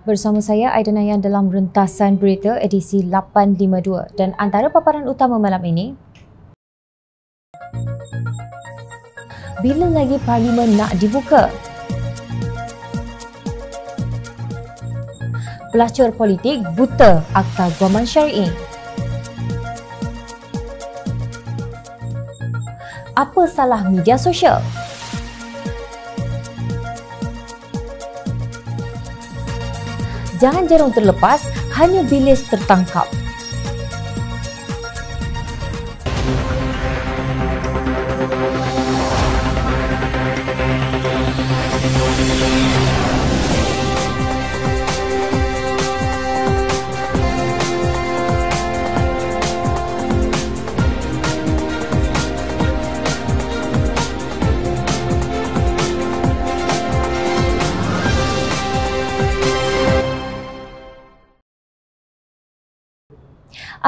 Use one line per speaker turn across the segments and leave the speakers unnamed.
Bersama saya Aidan Ayan dalam Rentasan Berita edisi 852 dan antara paparan utama malam ini Bila lagi parlimen nak dibuka? Pelacur politik buta Akta Guaman Syari'i. Apa salah media sosial? jangan jarang terlepas hanya bilis tertangkap.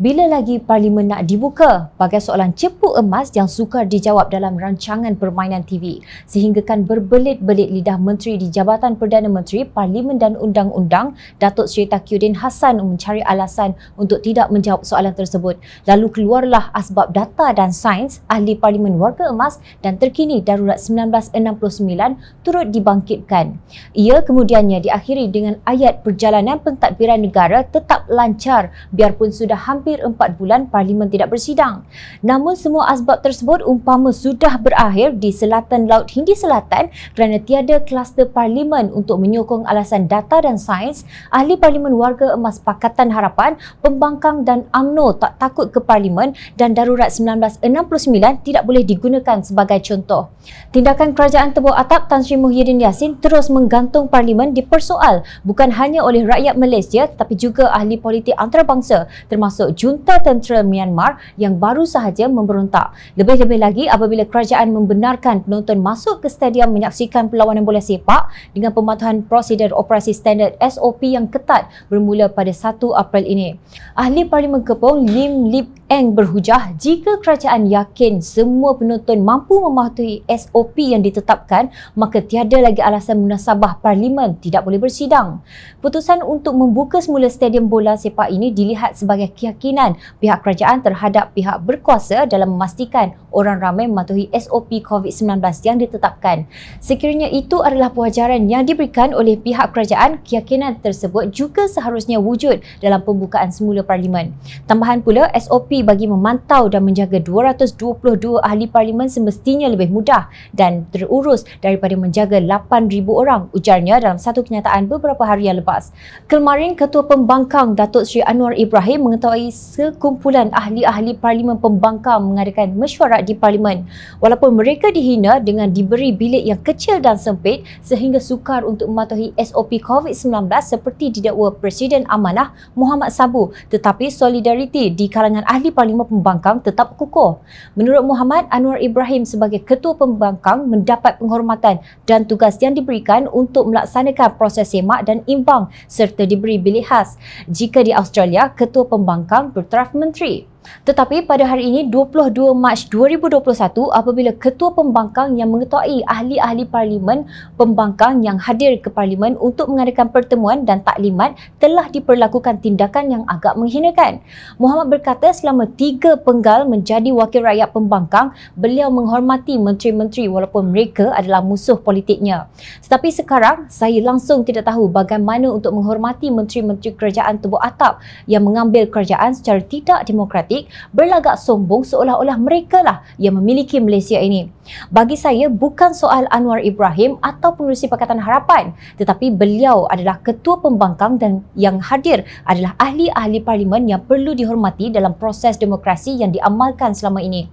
Bila lagi parlimen nak dibuka bagai soalan cepu emas yang sukar dijawab dalam rancangan permainan TV sehinggakan berbelit-belit lidah menteri di Jabatan Perdana Menteri, Parlimen dan Undang-Undang Datuk Seri Takiuddin Hassan mencari alasan untuk tidak menjawab soalan tersebut. Lalu keluarlah asbab data dan sains ahli parlimen warga emas dan terkini darurat 1969 turut dibangkitkan. Ia kemudiannya diakhiri dengan ayat perjalanan pentadbiran negara tetap lancar biarpun sudah sudah hampir 4 bulan parlimen tidak bersidang. Namun semua asbab tersebut umpama sudah berakhir di selatan Laut Hindi Selatan kerana tiada kluster parlimen untuk menyokong alasan data dan sains, ahli parlimen warga emas Pakatan Harapan, pembangkang dan UMNO tak takut ke parlimen dan darurat 1969 tidak boleh digunakan sebagai contoh. Tindakan kerajaan tebuk atap Tan Sri Muhyiddin Yassin terus menggantung parlimen dipersoal bukan hanya oleh rakyat Malaysia tetapi juga ahli politik antarabangsa termasuk termasuk junta tentera Myanmar yang baru sahaja memberontak. Lebih-lebih lagi apabila kerajaan membenarkan penonton masuk ke stadium menyaksikan perlawanan bola sepak dengan pematuhan prosedur operasi standard SOP yang ketat bermula pada 1 April ini. Ahli Parlimen Kepong Lim Lip Eng berhujah jika kerajaan yakin semua penonton mampu mematuhi SOP yang ditetapkan maka tiada lagi alasan munasabah parlimen tidak boleh bersidang. Putusan untuk membuka semula stadium bola sepak ini dilihat sebagai keyakinan pihak kerajaan terhadap pihak berkuasa dalam memastikan orang ramai mematuhi SOP COVID-19 yang ditetapkan. Sekiranya itu adalah pelajaran yang diberikan oleh pihak kerajaan, keyakinan tersebut juga seharusnya wujud dalam pembukaan semula parlimen. Tambahan pula, SOP bagi memantau dan menjaga 222 ahli parlimen semestinya lebih mudah dan terurus daripada menjaga 8,000 orang, ujarnya dalam satu kenyataan beberapa hari yang lepas. Kemarin, Ketua Pembangkang Datuk Sri Anwar Ibrahim mengatakan mengetuai sekumpulan ahli-ahli parlimen pembangkang mengadakan mesyuarat di parlimen. Walaupun mereka dihina dengan diberi bilik yang kecil dan sempit sehingga sukar untuk mematuhi SOP COVID-19 seperti didakwa Presiden Amanah Muhammad Sabu tetapi solidariti di kalangan ahli parlimen pembangkang tetap kukuh. Menurut Muhammad Anwar Ibrahim sebagai ketua pembangkang mendapat penghormatan dan tugas yang diberikan untuk melaksanakan proses semak dan imbang serta diberi bilik khas. Jika di Australia, ketua pembangkang membangkang bertaraf menteri tetapi pada hari ini 22 Mac 2021 apabila Ketua Pembangkang yang mengetuai ahli-ahli parlimen pembangkang yang hadir ke parlimen untuk mengadakan pertemuan dan taklimat telah diperlakukan tindakan yang agak menghinakan. Muhammad berkata selama tiga penggal menjadi wakil rakyat pembangkang, beliau menghormati menteri-menteri walaupun mereka adalah musuh politiknya. Tetapi sekarang saya langsung tidak tahu bagaimana untuk menghormati menteri-menteri kerajaan tubuh atap yang mengambil kerajaan secara tidak demokratik politik berlagak sombong seolah-olah merekalah yang memiliki Malaysia ini. Bagi saya, bukan soal Anwar Ibrahim atau pengurusi Pakatan Harapan tetapi beliau adalah ketua pembangkang dan yang hadir adalah ahli-ahli parlimen yang perlu dihormati dalam proses demokrasi yang diamalkan selama ini.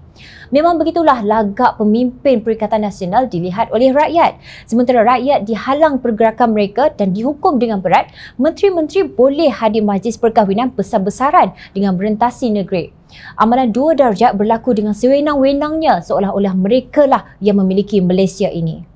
Memang begitulah lagak pemimpin Perikatan Nasional dilihat oleh rakyat. Sementara rakyat dihalang pergerakan mereka dan dihukum dengan berat, menteri-menteri boleh hadir majlis perkahwinan besar-besaran dengan merentasi negeri. Amalan dua darjat berlaku dengan sewenang-wenangnya seolah-olah merekalah yang memiliki Malaysia ini.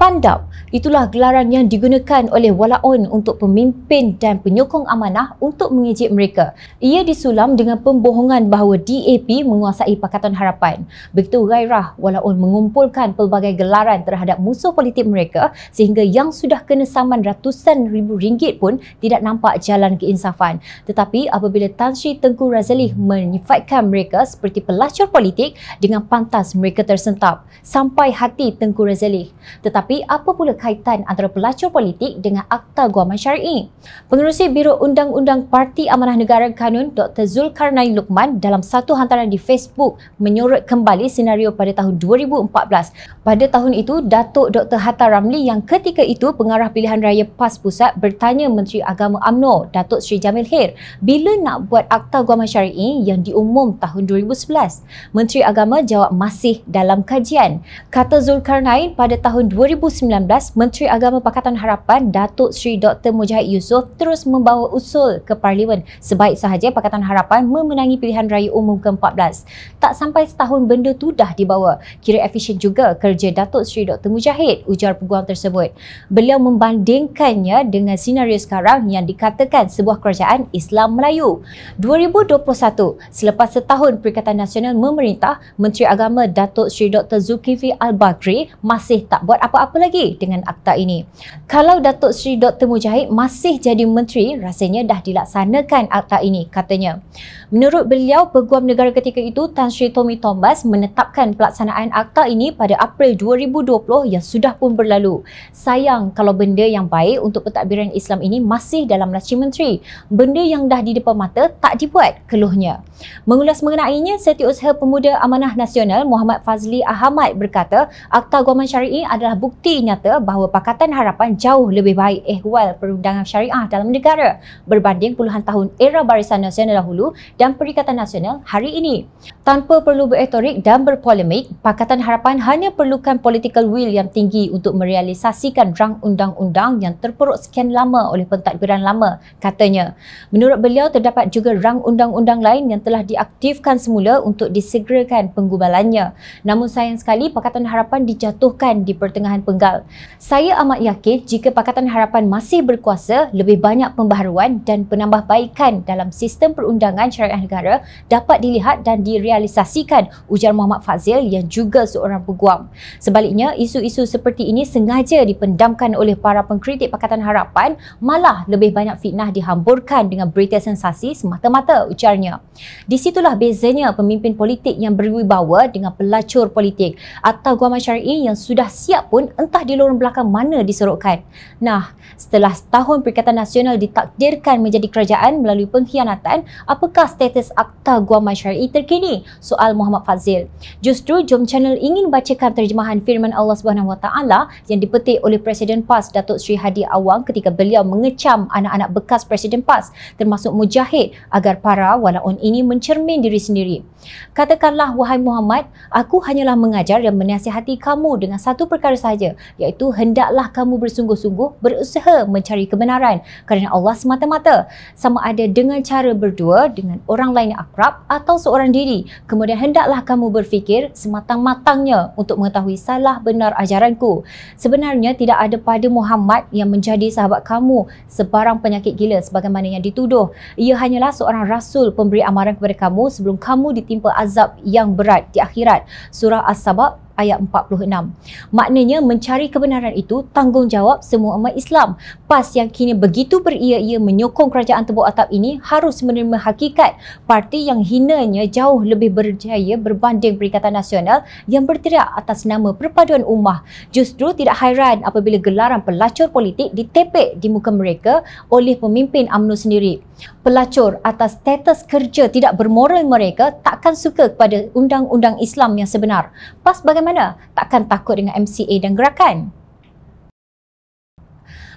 Pandap, itulah gelaran yang digunakan oleh Walaun untuk pemimpin dan penyokong amanah untuk mengejek mereka. Ia disulam dengan pembohongan bahawa DAP menguasai Pakatan Harapan. Begitu gairah, Walaun mengumpulkan pelbagai gelaran terhadap musuh politik mereka sehingga yang sudah kena saman ratusan ribu ringgit pun tidak nampak jalan keinsafan. Tetapi apabila Tan Sri Tengku Razali menyifatkan mereka seperti pelacur politik dengan pantas mereka tersentap sampai hati Tengku Razali. Tetapi tetapi apa pula kaitan antara pelacur politik dengan Akta Guaman Syari'i? Pengerusi Biro Undang-Undang Parti Amanah Negara Kanun Dr. Zulkarnain Lukman dalam satu hantaran di Facebook menyorot kembali senario pada tahun 2014. Pada tahun itu, Datuk Dr. Hatta Ramli yang ketika itu pengarah pilihan raya PAS Pusat bertanya Menteri Agama UMNO, Datuk Sri Jamil Khair, bila nak buat Akta Guaman Syari'i yang diumum tahun 2011? Menteri Agama jawab masih dalam kajian. Kata Zulkarnain pada tahun 2014, 2019, Menteri Agama Pakatan Harapan Datuk Sri Dr. Mujahid Yusof terus membawa usul ke Parlimen sebaik sahaja Pakatan Harapan memenangi pilihan raya umum ke-14. Tak sampai setahun benda tu dah dibawa. Kira efisien juga kerja Datuk Sri Dr. Mujahid ujar peguam tersebut. Beliau membandingkannya dengan senario sekarang yang dikatakan sebuah kerajaan Islam Melayu. 2021, selepas setahun Perikatan Nasional memerintah, Menteri Agama Datuk Sri Dr. Zulkifli Al-Bakri masih tak buat apa-apa apa lagi dengan akta ini? Kalau Datuk Seri Dr. Mujahid masih jadi menteri, rasanya dah dilaksanakan akta ini, katanya. Menurut beliau, Peguam Negara ketika itu Tan Sri Tommy Tombas menetapkan pelaksanaan akta ini pada April 2020 yang sudah pun berlalu. Sayang kalau benda yang baik untuk pentadbiran Islam ini masih dalam laci menteri. Benda yang dah di depan mata tak dibuat, keluhnya. Mengulas mengenainya, Setiausaha Pemuda Amanah Nasional Muhammad Fazli Ahmad berkata Akta Guaman Syariah adalah bukti nyata bahawa Pakatan Harapan jauh lebih baik ehwal perundangan syariah dalam negara berbanding puluhan tahun era Barisan Nasional dahulu dan Perikatan Nasional hari ini. Tanpa perlu beretorik dan berpolemik, Pakatan Harapan hanya perlukan political will yang tinggi untuk merealisasikan rang undang-undang yang terperuk sekian lama oleh pentadbiran lama, katanya. Menurut beliau, terdapat juga rang undang-undang lain yang telah diaktifkan semula untuk disegerakan penggubalannya. Namun sayang sekali, Pakatan Harapan dijatuhkan di pertengahan penggal. Saya amat yakin jika Pakatan Harapan masih berkuasa, lebih banyak pembaharuan dan penambahbaikan dalam sistem perundangan secara pertahanan negara dapat dilihat dan direalisasikan ujar Muhammad Fazil yang juga seorang peguam. Sebaliknya, isu-isu seperti ini sengaja dipendamkan oleh para pengkritik Pakatan Harapan malah lebih banyak fitnah dihamburkan dengan berita sensasi semata-mata ujarnya. Di situlah bezanya pemimpin politik yang berwibawa dengan pelacur politik atau guaman syari'i yang sudah siap pun entah di lorong belakang mana diserokkan. Nah, setelah setahun Perikatan Nasional ditakdirkan menjadi kerajaan melalui pengkhianatan, apakah status Akta Guaman Syari'i terkini soal Muhammad Fazil. Justru Jom Channel ingin bacakan terjemahan firman Allah Subhanahu Wa Taala yang dipetik oleh Presiden PAS Datuk Sri Hadi Awang ketika beliau mengecam anak-anak bekas Presiden PAS termasuk Mujahid agar para walaun ini mencermin diri sendiri. Katakanlah wahai Muhammad, aku hanyalah mengajar dan menasihati kamu dengan satu perkara sahaja iaitu hendaklah kamu bersungguh-sungguh berusaha mencari kebenaran kerana Allah semata-mata sama ada dengan cara berdua dengan orang lain yang akrab atau seorang diri. Kemudian hendaklah kamu berfikir sematang-matangnya untuk mengetahui salah benar ajaranku. Sebenarnya tidak ada pada Muhammad yang menjadi sahabat kamu sebarang penyakit gila sebagaimana yang dituduh. Ia hanyalah seorang rasul pemberi amaran kepada kamu sebelum kamu ditimpa azab yang berat di akhirat. Surah as sabab ayat 46. Maknanya mencari kebenaran itu tanggungjawab semua umat Islam. PAS yang kini begitu beria-ia menyokong kerajaan tebuk atap ini harus menerima hakikat parti yang hinanya jauh lebih berjaya berbanding Perikatan Nasional yang berteriak atas nama perpaduan ummah Justru tidak hairan apabila gelaran pelacur politik ditepek di muka mereka oleh pemimpin UMNO sendiri. Pelacur atas status kerja tidak bermoral mereka takkan suka kepada undang-undang Islam yang sebenar. PAS bagaimana mana? Takkan takut dengan MCA dan gerakan?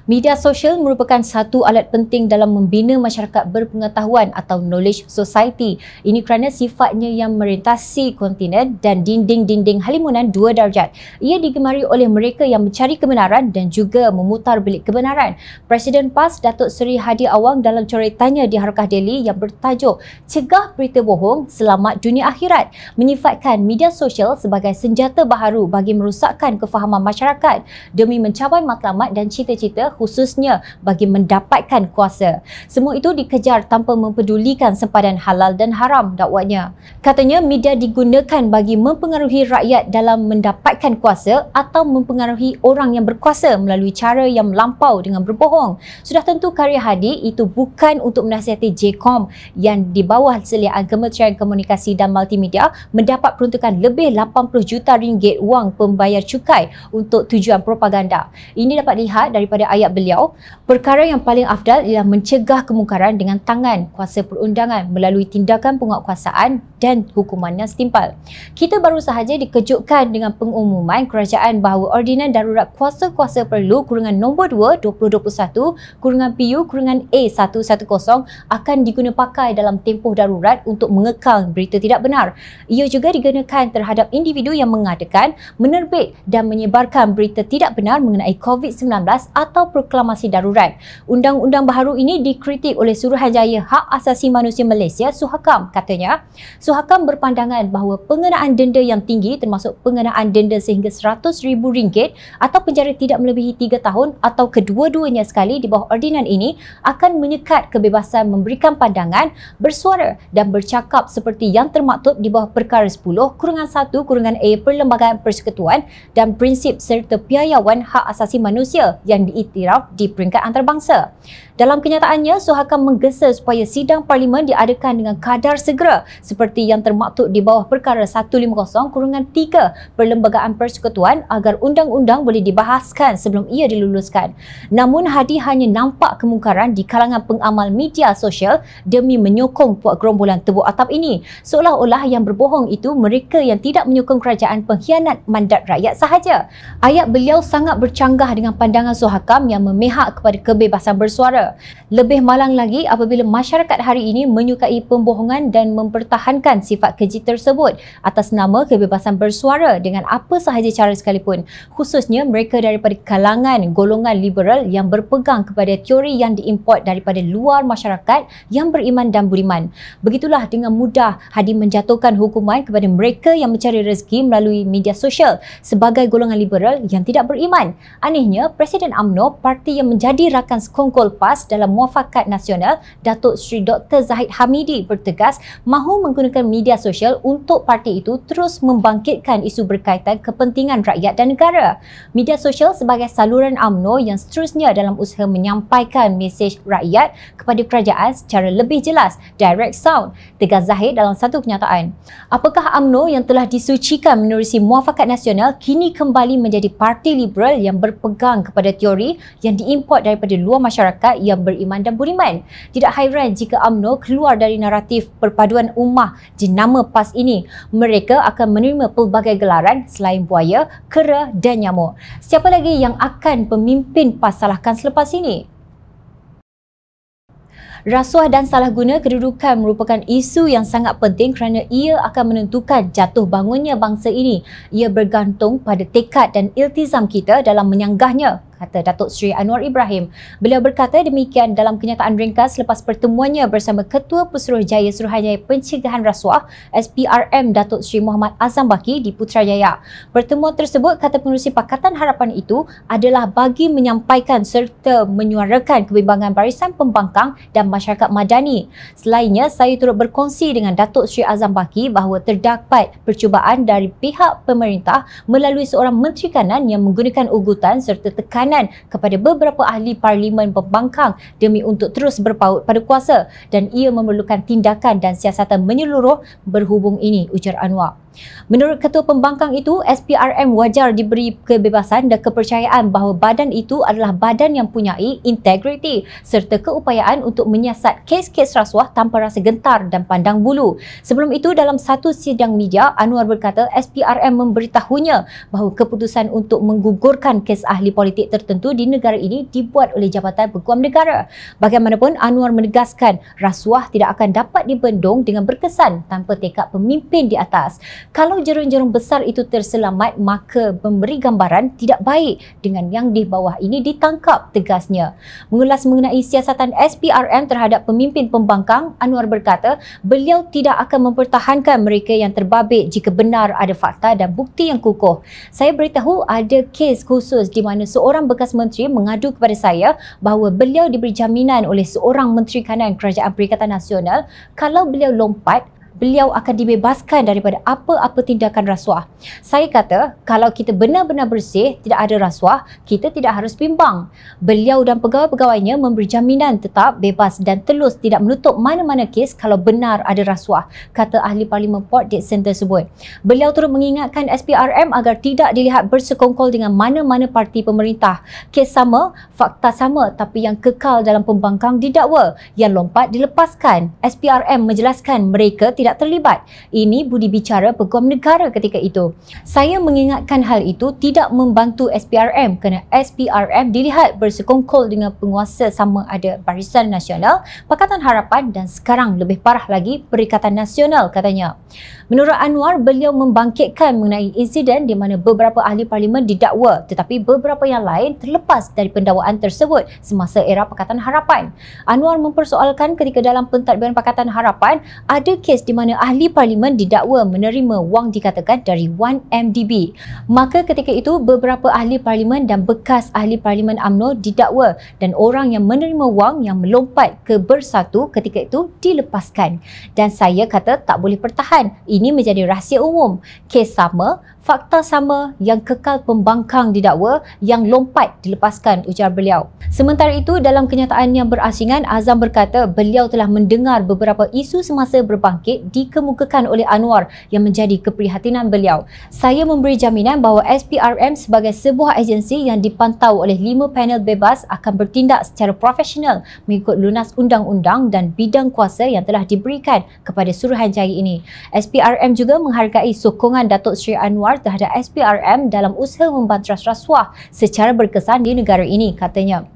Media sosial merupakan satu alat penting dalam membina masyarakat berpengetahuan atau knowledge society. Ini kerana sifatnya yang merintasi kontinen dan dinding-dinding halimunan dua darjat. Ia digemari oleh mereka yang mencari kebenaran dan juga memutar belik kebenaran. Presiden PAS Datuk Seri Hadi Awang dalam coretanya di Harkah Delhi yang bertajuk Cegah Berita Bohong Selamat Dunia Akhirat menyifatkan media sosial sebagai senjata baharu bagi merusakkan kefahaman masyarakat demi mencapai matlamat dan cita-cita khususnya bagi mendapatkan kuasa. Semua itu dikejar tanpa mempedulikan sempadan halal dan haram dakwanya. Katanya media digunakan bagi mempengaruhi rakyat dalam mendapatkan kuasa atau mempengaruhi orang yang berkuasa melalui cara yang melampau dengan berbohong. Sudah tentu karya Hadi itu bukan untuk menasihati JCOM yang di bawah selia agama Terian Komunikasi dan Multimedia mendapat peruntukan lebih 80 juta ringgit wang pembayar cukai untuk tujuan propaganda. Ini dapat dilihat daripada ayat ayat beliau, perkara yang paling afdal ialah mencegah kemungkaran dengan tangan kuasa perundangan melalui tindakan penguatkuasaan dan hukumannya setimpal. Kita baru sahaja dikejutkan dengan pengumuman kerajaan bahawa Ordinan Darurat Kuasa-Kuasa Perlu Kurungan No. 2 2021 Kurungan PU Kurungan A110 akan digunapakai dalam tempoh darurat untuk mengekal berita tidak benar. Ia juga digunakan terhadap individu yang mengadakan, menerbit dan menyebarkan berita tidak benar mengenai COVID-19 atau proklamasi darurat. Undang-undang baharu ini dikritik oleh Suruhanjaya Hak Asasi Manusia Malaysia, Suhakam katanya. Suhakam berpandangan bahawa pengenaan denda yang tinggi termasuk pengenaan denda sehingga RM100,000 atau penjara tidak melebihi 3 tahun atau kedua-duanya sekali di bawah ordinan ini akan menyekat kebebasan memberikan pandangan, bersuara dan bercakap seperti yang termaktub di bawah perkara 10 kurungan 1 kurungan A Perlembagaan Persekutuan dan prinsip serta piayawan hak asasi manusia yang diiti dirau di peringkat antarabangsa. Dalam kenyataannya, Suhakam menggesa supaya sidang parlimen diadakan dengan kadar segera seperti yang termaktub di bawah perkara 150-3 Perlembagaan Persekutuan agar undang-undang boleh dibahaskan sebelum ia diluluskan. Namun Hadi hanya nampak kemungkaran di kalangan pengamal media sosial demi menyokong puak gerombolan tebu atap ini. Seolah-olah yang berbohong itu mereka yang tidak menyokong kerajaan pengkhianat mandat rakyat sahaja. Ayat beliau sangat bercanggah dengan pandangan Suhakam yang memihak kepada kebebasan bersuara. Lebih malang lagi apabila masyarakat hari ini menyukai pembohongan dan mempertahankan sifat keji tersebut atas nama kebebasan bersuara dengan apa sahaja cara sekalipun. Khususnya mereka daripada kalangan golongan liberal yang berpegang kepada teori yang diimport daripada luar masyarakat yang beriman dan beriman. Begitulah dengan mudah Hadi menjatuhkan hukuman kepada mereka yang mencari rezeki melalui media sosial sebagai golongan liberal yang tidak beriman. Anehnya, Presiden UMNO, parti yang menjadi rakan sekongkol PAS Bas dalam muafakat nasional, Datuk Sri Dr. Zahid Hamidi bertegas mahu menggunakan media sosial untuk parti itu terus membangkitkan isu berkaitan kepentingan rakyat dan negara. Media sosial sebagai saluran AMNO yang seterusnya dalam usaha menyampaikan mesej rakyat kepada kerajaan secara lebih jelas, direct sound, tegas Zahid dalam satu kenyataan. Apakah AMNO yang telah disucikan menerusi muafakat nasional kini kembali menjadi parti liberal yang berpegang kepada teori yang diimport daripada luar masyarakat yang beriman dan beriman. Tidak hairan jika amno keluar dari naratif perpaduan ummah jenama PAS ini. Mereka akan menerima pelbagai gelaran selain buaya, kera dan nyamuk. Siapa lagi yang akan pemimpin PAS salahkan selepas ini? Rasuah dan salah guna kedudukan merupakan isu yang sangat penting kerana ia akan menentukan jatuh bangunnya bangsa ini. Ia bergantung pada tekad dan iltizam kita dalam menyanggahnya kata Datuk Seri Anwar Ibrahim. Beliau berkata demikian dalam kenyataan ringkas selepas pertemuannya bersama Ketua Pesuruh Suruhanjaya Pencegahan Rasuah SPRM Datuk Seri Muhammad Azam Baki di Putrajaya. Pertemuan tersebut kata pengurusi Pakatan Harapan itu adalah bagi menyampaikan serta menyuarakan kebimbangan barisan pembangkang dan masyarakat madani. Selainnya, saya turut berkongsi dengan Datuk Seri Azam Baki bahawa terdapat percubaan dari pihak pemerintah melalui seorang menteri kanan yang menggunakan ugutan serta tekanan keringanan kepada beberapa ahli parlimen pembangkang demi untuk terus berpaut pada kuasa dan ia memerlukan tindakan dan siasatan menyeluruh berhubung ini ujar Anwar. Menurut ketua pembangkang itu, SPRM wajar diberi kebebasan dan kepercayaan bahawa badan itu adalah badan yang punya integriti serta keupayaan untuk menyiasat kes-kes rasuah tanpa rasa gentar dan pandang bulu. Sebelum itu, dalam satu sidang media, Anwar berkata SPRM memberitahunya bahawa keputusan untuk menggugurkan kes ahli politik tertentu di negara ini dibuat oleh Jabatan Peguam Negara. Bagaimanapun, Anwar menegaskan rasuah tidak akan dapat dibendung dengan berkesan tanpa tekad pemimpin di atas. Kalau jerung-jerung besar itu terselamat, maka memberi gambaran tidak baik dengan yang di bawah ini ditangkap tegasnya. Mengulas mengenai siasatan SPRM terhadap pemimpin pembangkang, Anwar berkata beliau tidak akan mempertahankan mereka yang terbabit jika benar ada fakta dan bukti yang kukuh. Saya beritahu ada kes khusus di mana seorang bekas menteri mengadu kepada saya bahawa beliau diberi jaminan oleh seorang menteri kanan Kerajaan Perikatan Nasional kalau beliau lompat beliau akan dibebaskan daripada apa-apa tindakan rasuah. Saya kata, kalau kita benar-benar bersih, tidak ada rasuah, kita tidak harus bimbang. Beliau dan pegawai-pegawainya memberi jaminan tetap bebas dan telus tidak menutup mana-mana kes kalau benar ada rasuah, kata ahli parlimen Port Dixon tersebut. Beliau turut mengingatkan SPRM agar tidak dilihat bersekongkol dengan mana-mana parti pemerintah. Kes sama, fakta sama tapi yang kekal dalam pembangkang didakwa, yang lompat dilepaskan. SPRM menjelaskan mereka tidak tidak terlibat. Ini budi bicara peguam negara ketika itu. Saya mengingatkan hal itu tidak membantu SPRM kerana SPRM dilihat bersekongkol dengan penguasa sama ada Barisan Nasional, Pakatan Harapan dan sekarang lebih parah lagi Perikatan Nasional katanya. Menurut Anwar, beliau membangkitkan mengenai insiden di mana beberapa ahli parlimen didakwa tetapi beberapa yang lain terlepas dari pendakwaan tersebut semasa era Pakatan Harapan. Anwar mempersoalkan ketika dalam pentadbiran Pakatan Harapan, ada kes di mana ahli parlimen didakwa menerima wang dikatakan dari 1MDB. Maka ketika itu beberapa ahli parlimen dan bekas ahli parlimen amno didakwa dan orang yang menerima wang yang melompat ke bersatu ketika itu dilepaskan. Dan saya kata tak boleh pertahan. Ini menjadi rahsia umum. Kes sama fakta sama yang kekal pembangkang didakwa yang lompat dilepaskan ujar beliau. Sementara itu dalam kenyataan yang berasingan Azam berkata beliau telah mendengar beberapa isu semasa berbangkit dikemukakan oleh Anwar yang menjadi keprihatinan beliau. Saya memberi jaminan bahawa SPRM sebagai sebuah agensi yang dipantau oleh lima panel bebas akan bertindak secara profesional mengikut lunas undang-undang dan bidang kuasa yang telah diberikan kepada Suruhanjaya ini. SPRM juga menghargai sokongan Datuk Sri Anwar besar terhadap SPRM dalam usaha membanteras rasuah secara berkesan di negara ini, katanya.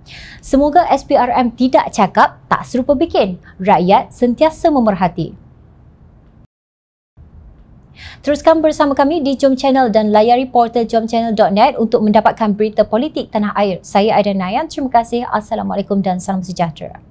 Semoga SPRM tidak cakap, tak serupa bikin. Rakyat sentiasa memerhati. Teruskan bersama kami di Jom Channel dan layari portal jomchannel.net untuk mendapatkan berita politik tanah air. Saya Aidan Nayan, terima kasih. Assalamualaikum dan salam sejahtera.